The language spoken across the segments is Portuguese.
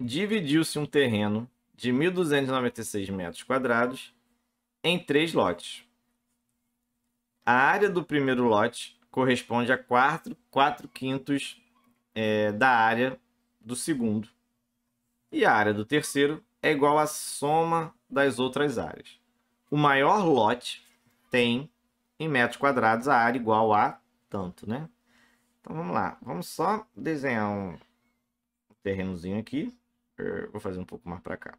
dividiu-se um terreno de 1.296 metros quadrados em três lotes. A área do primeiro lote corresponde a 4, 4 quintos é, da área do segundo. E a área do terceiro é igual à soma das outras áreas. O maior lote tem, em metros quadrados, a área igual a tanto, né? Então vamos lá, vamos só desenhar um terrenozinho aqui. Eh, vou fazer um pouco mais para cá.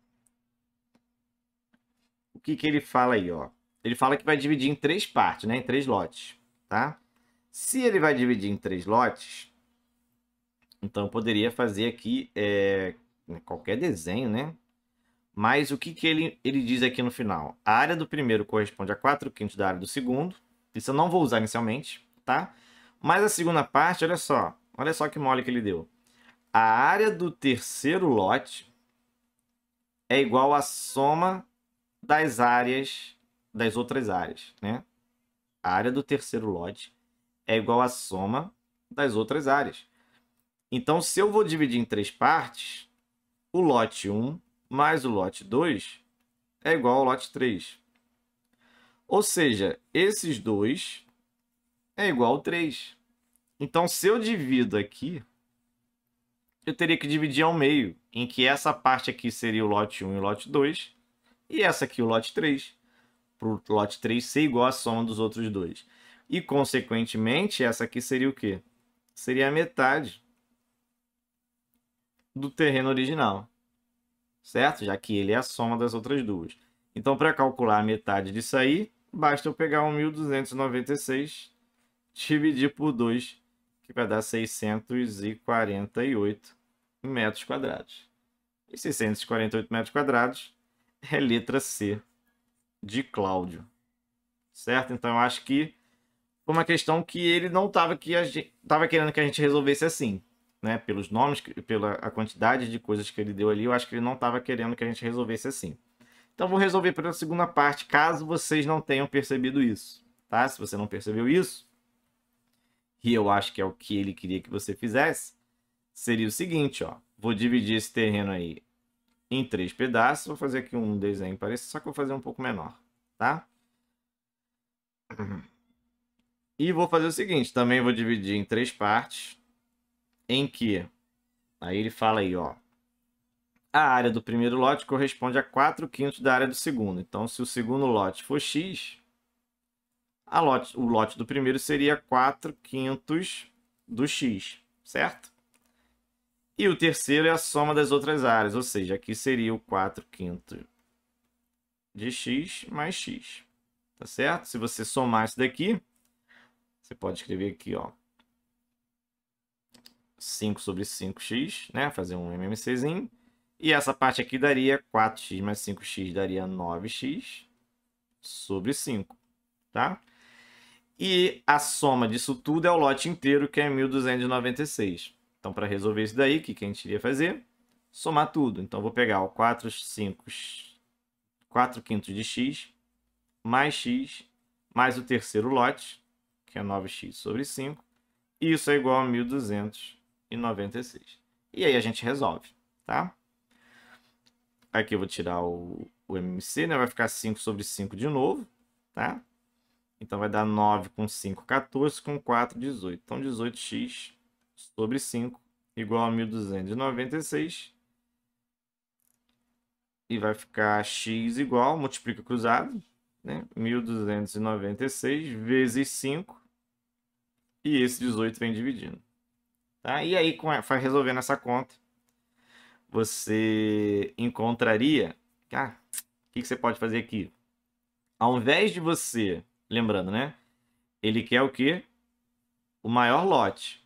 O que, que ele fala aí, ó? Ele fala que vai dividir em três partes, né? Em três lotes, tá? Se ele vai dividir em três lotes, então eu poderia fazer aqui é, qualquer desenho, né? Mas o que, que ele, ele diz aqui no final? A área do primeiro corresponde a 4 quintos da área do segundo. Isso eu não vou usar inicialmente, tá? Mas a segunda parte, olha só. Olha só que mole que ele deu a área do terceiro lote é igual à soma das áreas das outras áreas, né? A área do terceiro lote é igual à soma das outras áreas. Então, se eu vou dividir em três partes, o lote 1 mais o lote 2 é igual ao lote 3. Ou seja, esses dois é igual ao 3. Então, se eu divido aqui eu teria que dividir ao meio, em que essa parte aqui seria o lote 1 e o lote 2, e essa aqui o lote 3, para o lote 3 ser igual à soma dos outros dois. E, consequentemente, essa aqui seria o quê? Seria a metade do terreno original, certo? Já que ele é a soma das outras duas. Então, para calcular a metade disso aí, basta eu pegar 1.296, dividir por 2, que vai dar 648 metros quadrados. E 648 metros quadrados é letra C de Cláudio. Certo? Então eu acho que foi uma questão que ele não estava que estava querendo que a gente resolvesse assim, né? Pelos nomes, pela a quantidade de coisas que ele deu ali, eu acho que ele não estava querendo que a gente resolvesse assim. Então vou resolver pela segunda parte, caso vocês não tenham percebido isso, tá? Se você não percebeu isso, e eu acho que é o que ele queria que você fizesse, seria o seguinte, ó. Vou dividir esse terreno aí em três pedaços. Vou fazer aqui um desenho parecido, só que vou fazer um pouco menor, tá? E vou fazer o seguinte, também vou dividir em três partes, em que... Aí ele fala aí, ó. A área do primeiro lote corresponde a 4 quintos da área do segundo. Então, se o segundo lote for X, a lote, o lote do primeiro seria 4 quintos do X, certo? E o terceiro é a soma das outras áreas, ou seja, aqui seria o 4 quinto de x mais x. Tá certo? Se você somar isso daqui, você pode escrever aqui, ó, 5 sobre 5x, né? Fazer um MMCzinho. E essa parte aqui daria 4x mais 5x daria 9x sobre 5, tá? E a soma disso tudo é o lote inteiro, que é 1.296. Então, para resolver isso daí, o que, que a gente iria fazer? Somar tudo. Então, vou pegar o 4, 5, 4 quintos de x, mais x, mais o terceiro lote, que é 9x sobre 5. E isso é igual a 1.296. E aí a gente resolve, tá? Aqui eu vou tirar o, o MMC, né? Vai ficar 5 sobre 5 de novo, tá? Então vai dar 9 com 5, 14, com 4, 18. Então 18x sobre 5 igual a 1296. E vai ficar x igual, multiplica cruzado, né? 1296 vezes 5. E esse 18 vem dividindo. Tá? E aí, com resolvendo essa conta, você encontraria... Ah, o que, que você pode fazer aqui? Ao invés de você... Lembrando, né? Ele quer o quê? O maior lote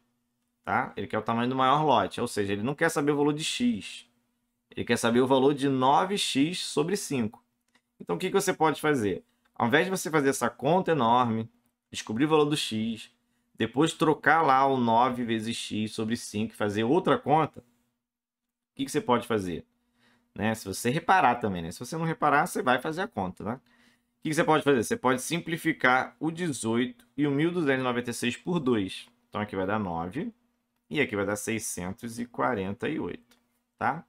tá? Ele quer o tamanho do maior lote, ou seja, ele não quer saber o valor de x. Ele quer saber o valor de 9x sobre 5. Então, o que, que você pode fazer? Ao invés de você fazer essa conta enorme, descobrir o valor do x, depois trocar lá o 9 vezes x sobre 5 e fazer outra conta, o que, que você pode fazer? Né? Se você reparar também, né? Se você não reparar, você vai fazer a conta, né? O que, que você pode fazer? Você pode simplificar o 18 e o 1296 por 2. Então, aqui vai dar 9. E aqui vai dar 648, tá?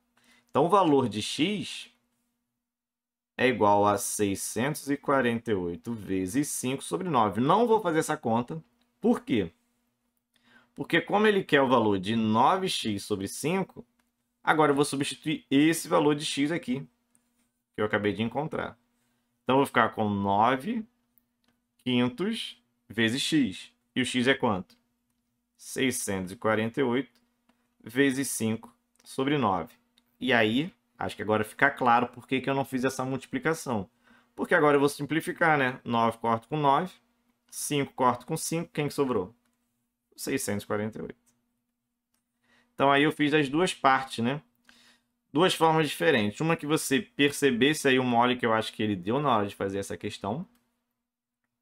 Então, o valor de x é igual a 648 vezes 5 sobre 9. Não vou fazer essa conta. Por quê? Porque como ele quer o valor de 9x sobre 5, agora eu vou substituir esse valor de x aqui, que eu acabei de encontrar. Então, eu vou ficar com 9 quintos vezes x. E o x é quanto? 648 vezes 5 sobre 9. E aí, acho que agora fica claro por que, que eu não fiz essa multiplicação. Porque agora eu vou simplificar, né? 9 corto com 9, 5 corto com 5, quem que sobrou? 648. Então aí eu fiz as duas partes, né? Duas formas diferentes. Uma que você percebesse aí o mole que eu acho que ele deu na hora de fazer essa questão.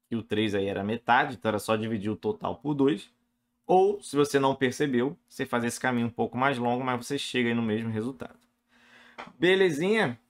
E que o 3 aí era metade, então era só dividir o total por 2. Ou, se você não percebeu, você faz esse caminho um pouco mais longo, mas você chega no mesmo resultado. Belezinha?